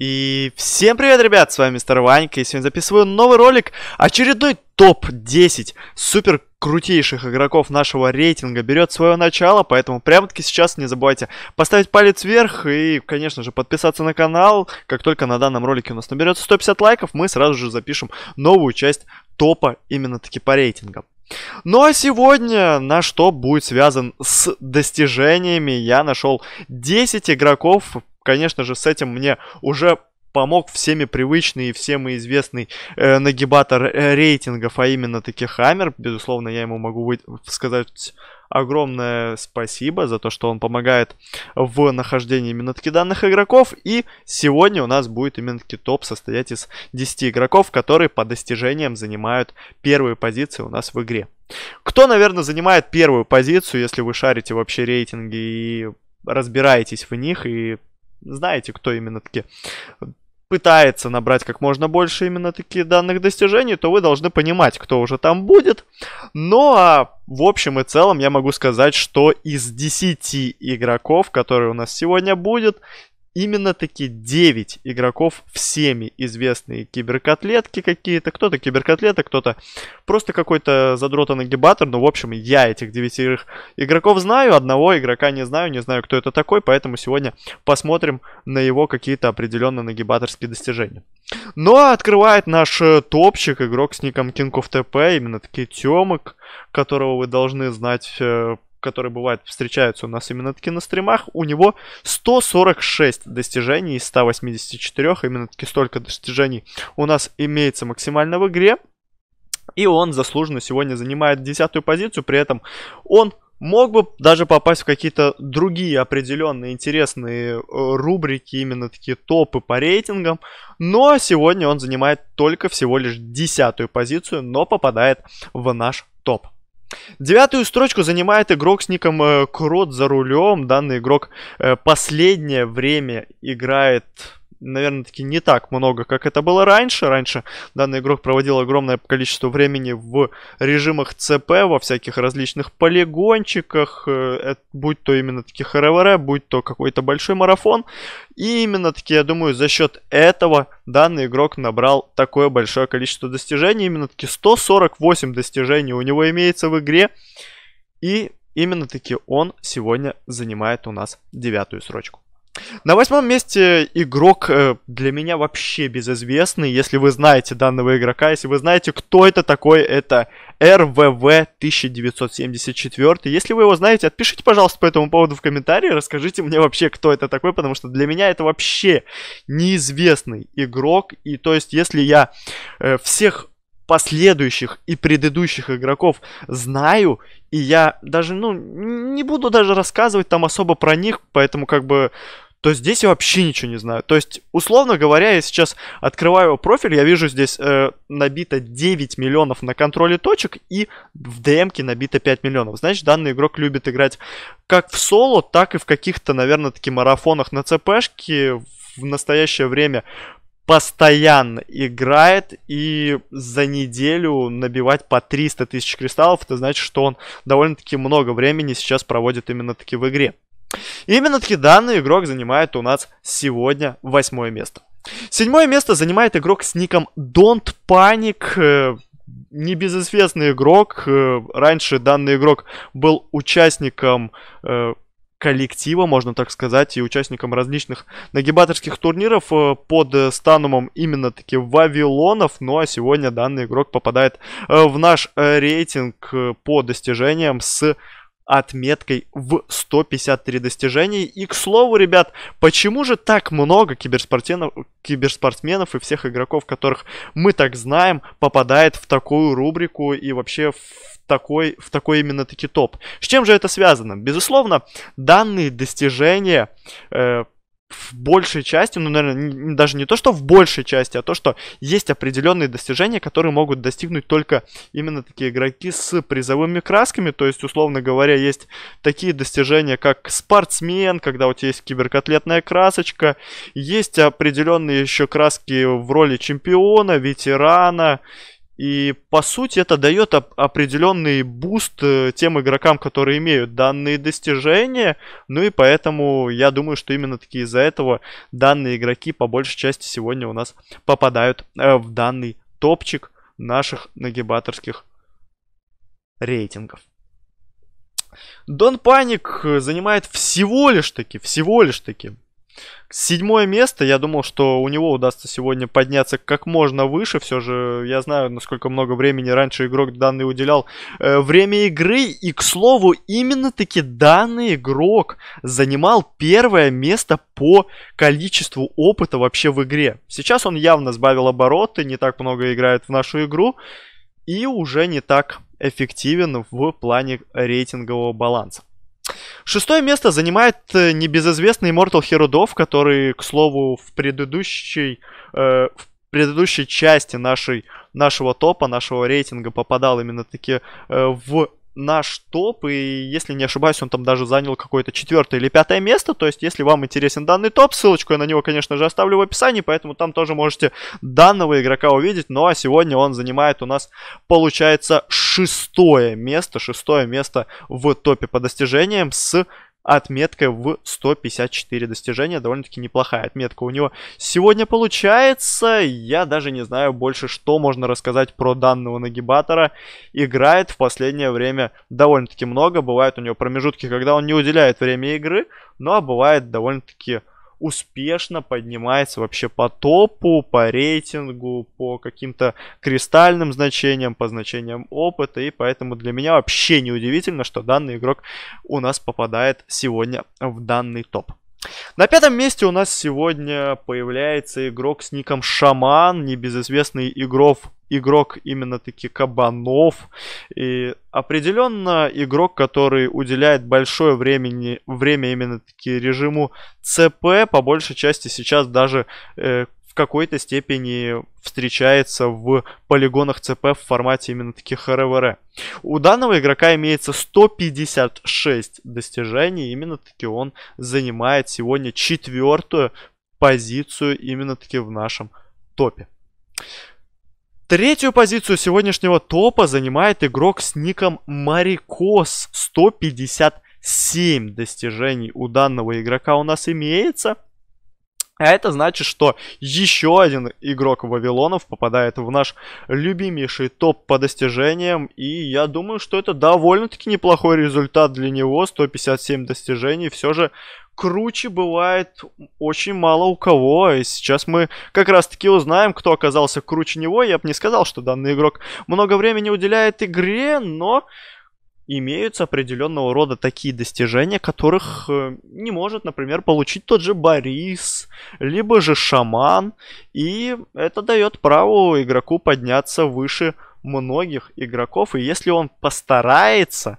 И всем привет, ребят, с вами Мистер Ванька, и сегодня записываю новый ролик, очередной топ-10 супер крутейших игроков нашего рейтинга берет свое начало, поэтому прямо-таки сейчас не забывайте поставить палец вверх и, конечно же, подписаться на канал. Как только на данном ролике у нас наберется 150 лайков, мы сразу же запишем новую часть топа именно таки по рейтингам. Ну а сегодня наш топ будет связан с достижениями. Я нашел 10 игроков, конечно же, с этим мне уже помог всеми привычный и всем известный э, нагибатор э, рейтингов, а именно таки Хаммер. Безусловно, я ему могу вы... сказать огромное спасибо за то, что он помогает в нахождении именно таки данных игроков. И сегодня у нас будет именно таки топ состоять из 10 игроков, которые по достижениям занимают первые позиции у нас в игре. Кто, наверное, занимает первую позицию, если вы шарите вообще рейтинги и разбираетесь в них и знаете, кто именно таки э, пытается набрать как можно больше именно таких данных достижений, то вы должны понимать, кто уже там будет. Ну а в общем и целом я могу сказать, что из 10 игроков, которые у нас сегодня будет, именно-таки 9 игроков всеми известные киберкотлетки какие-то. Кто-то киберкотлета, кто-то просто какой-то задротанный гибатор Но, ну, в общем, я этих девятерых игроков знаю, одного игрока не знаю, не знаю, кто это такой, поэтому сегодня посмотрим на его какие-то определенные нагибаторские достижения. Но ну, а открывает наш э, топчик, игрок с ником King of TP, именно-таки Тёмок, которого вы должны знать э, которые бывают, встречаются у нас именно таки на стримах, у него 146 достижений из 184, именно таки столько достижений у нас имеется максимально в игре. И он заслуженно сегодня занимает десятую позицию, при этом он мог бы даже попасть в какие-то другие определенные интересные э, рубрики, именно такие топы по рейтингам, но сегодня он занимает только всего лишь десятую позицию, но попадает в наш топ. Девятую строчку занимает игрок с ником э, Крот за рулем. Данный игрок э, последнее время играет наверное, таки не так много, как это было раньше. Раньше данный игрок проводил огромное количество времени в режимах ЦП, во всяких различных полигончиках, э, будь то именно таки ХРВР, будь то какой-то большой марафон. И именно таки, я думаю, за счет этого данный игрок набрал такое большое количество достижений. Именно таки 148 достижений у него имеется в игре. И именно таки он сегодня занимает у нас девятую строчку. На восьмом месте игрок э, для меня вообще безызвестный. Если вы знаете данного игрока, если вы знаете, кто это такой, это РВВ 1974. Если вы его знаете, отпишите, пожалуйста, по этому поводу в комментарии, расскажите мне вообще, кто это такой, потому что для меня это вообще неизвестный игрок. И то есть, если я э, всех последующих и предыдущих игроков знаю, и я даже, ну, не буду даже рассказывать там особо про них, поэтому как бы то здесь я вообще ничего не знаю. То есть, условно говоря, я сейчас открываю его профиль, я вижу здесь э, набито 9 миллионов на контроле точек и в ДМке набито 5 миллионов. Значит, данный игрок любит играть как в соло, так и в каких-то, наверное, таки марафонах на ЦПшке. В настоящее время постоянно играет и за неделю набивать по 300 тысяч кристаллов, это значит, что он довольно-таки много времени сейчас проводит именно таки в игре именно таки данный игрок занимает у нас сегодня восьмое место. Седьмое место занимает игрок с ником Don't Panic, э, небезызвестный игрок. Э, раньше данный игрок был участником э, коллектива, можно так сказать, и участником различных нагибаторских турниров под станумом именно таки Вавилонов. Ну а сегодня данный игрок попадает в наш рейтинг по достижениям с отметкой в 153 достижений. И, к слову, ребят, почему же так много киберспортенов, киберспортсменов и всех игроков, которых мы так знаем, попадает в такую рубрику и вообще в такой, в такой именно таки топ? С чем же это связано? Безусловно, данные достижения э, в большей части, ну, наверное, даже не то, что в большей части, а то, что есть определенные достижения, которые могут достигнуть только именно такие игроки с призовыми красками. То есть, условно говоря, есть такие достижения, как спортсмен, когда у тебя есть киберкотлетная красочка, есть определенные еще краски в роли чемпиона, ветерана, и по сути это дает оп- определенный буст э, тем игрокам, которые имеют данные достижения. Ну и поэтому я думаю, что именно таки из-за этого данные игроки по большей части сегодня у нас попадают э, в данный топчик наших нагибаторских рейтингов. Дон Паник э, занимает всего лишь таки, всего лишь таки Седьмое место, я думал, что у него удастся сегодня подняться как можно выше. Все же я знаю, насколько много времени раньше игрок данный уделял. Э, время игры, и, к слову, именно-таки данный игрок занимал первое место по количеству опыта вообще в игре. Сейчас он явно сбавил обороты, не так много играет в нашу игру, и уже не так эффективен в плане рейтингового баланса. Шестое место занимает э, небезызвестный Immortal Hero Dove, который, к слову, в предыдущей, э, в предыдущей части нашей, нашего топа, нашего рейтинга попадал именно таки э, в наш топ, и если не ошибаюсь, он там даже занял какое-то четвертое или пятое место, то есть если вам интересен данный топ, ссылочку я на него, конечно же, оставлю в описании, поэтому там тоже можете данного игрока увидеть, ну а сегодня он занимает у нас, получается, шестое место, шестое место в топе по достижениям с отметка в 154 достижения. Довольно-таки неплохая отметка у него сегодня получается. Я даже не знаю больше, что можно рассказать про данного нагибатора. Играет в последнее время довольно-таки много. Бывают у него промежутки, когда он не уделяет время игры. Ну а бывает довольно-таки успешно поднимается вообще по топу, по рейтингу, по каким-то кристальным значениям, по значениям опыта. И поэтому для меня вообще не удивительно, что данный игрок у нас попадает сегодня в данный топ. На пятом месте у нас сегодня появляется игрок с ником Шаман, небезызвестный игрок, игрок именно таки Кабанов. И определенно игрок, который уделяет большое времени, время именно таки режиму ЦП, по большей части сейчас даже э, в какой-то степени встречается в полигонах ЦП в формате именно таких РВР. У данного игрока имеется 156 достижений, именно таки он занимает сегодня четвертую позицию именно таки в нашем топе. Третью позицию сегодняшнего топа занимает игрок с ником Марикос. 157 достижений у данного игрока у нас имеется. А это значит, что еще один игрок Вавилонов попадает в наш любимейший топ по достижениям. И я думаю, что это довольно-таки неплохой результат для него. 157 достижений. Все же круче бывает очень мало у кого. И сейчас мы как раз таки узнаем, кто оказался круче него. Я бы не сказал, что данный игрок много времени уделяет игре, но имеются определенного рода такие достижения, которых э, не может, например, получить тот же Борис, либо же Шаман. И это дает право игроку подняться выше многих игроков. И если он постарается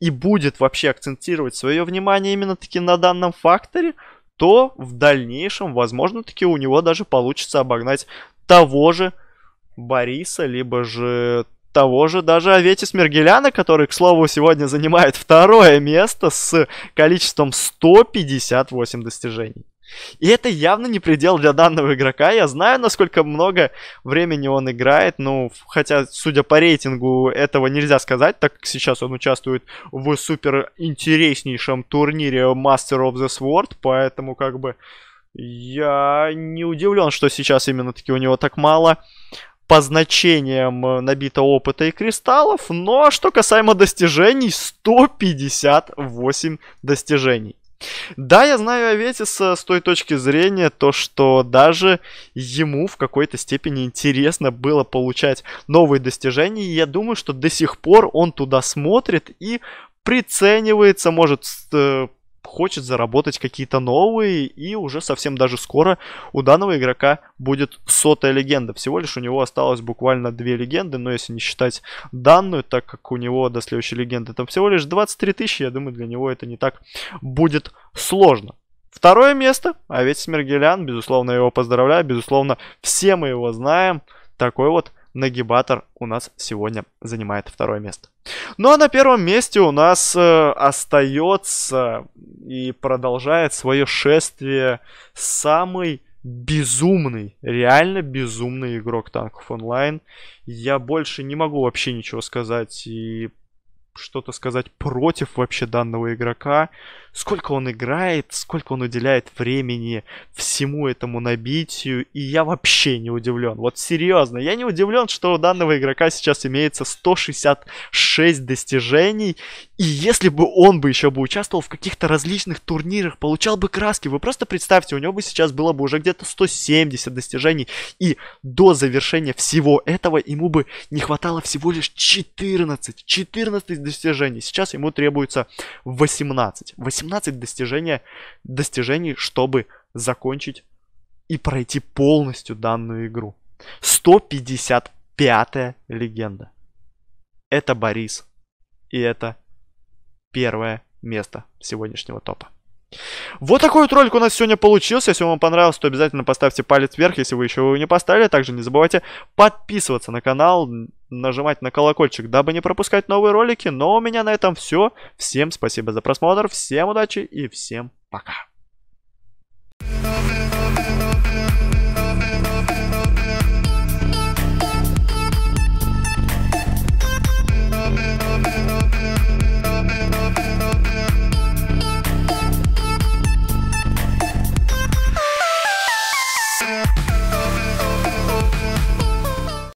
и будет вообще акцентировать свое внимание именно таки на данном факторе, то в дальнейшем, возможно, таки у него даже получится обогнать того же Бориса, либо же того же даже Аветис Мергеляна, который, к слову, сегодня занимает второе место с количеством 158 достижений. И это явно не предел для данного игрока. Я знаю, насколько много времени он играет. Ну, хотя, судя по рейтингу, этого нельзя сказать, так как сейчас он участвует в супер интереснейшем турнире Master of the Sword. Поэтому, как бы, я не удивлен, что сейчас именно таки у него так мало по значениям э, набито опыта и кристаллов, но что касаемо достижений, 158 достижений. Да, я знаю Аветиса с той точки зрения, то что даже ему в какой-то степени интересно было получать новые достижения. И я думаю, что до сих пор он туда смотрит и приценивается, может, э, хочет заработать какие-то новые, и уже совсем даже скоро у данного игрока будет сотая легенда. Всего лишь у него осталось буквально две легенды, но если не считать данную, так как у него до следующей легенды там всего лишь 23 тысячи, я думаю, для него это не так будет сложно. Второе место, а ведь Смергелян, безусловно, я его поздравляю, безусловно, все мы его знаем, такой вот Нагибатор у нас сегодня занимает второе место. Ну а на первом месте у нас э, остается и продолжает свое шествие самый безумный, реально безумный игрок танков онлайн. Я больше не могу вообще ничего сказать и что-то сказать против вообще данного игрока сколько он играет, сколько он уделяет времени всему этому набитию, и я вообще не удивлен. Вот серьезно, я не удивлен, что у данного игрока сейчас имеется 166 достижений, и если бы он бы еще бы участвовал в каких-то различных турнирах, получал бы краски, вы просто представьте, у него бы сейчас было бы уже где-то 170 достижений, и до завершения всего этого ему бы не хватало всего лишь 14, 14 достижений, сейчас ему требуется 18, 18 18 достижения, достижений, чтобы закончить и пройти полностью данную игру. 155 легенда. Это Борис. И это первое место сегодняшнего топа. Вот такой вот ролик у нас сегодня получился. Если вам понравилось, то обязательно поставьте палец вверх, если вы еще его не поставили. Также не забывайте подписываться на канал, нажимать на колокольчик, дабы не пропускать новые ролики. Но у меня на этом все. Всем спасибо за просмотр, всем удачи и всем пока.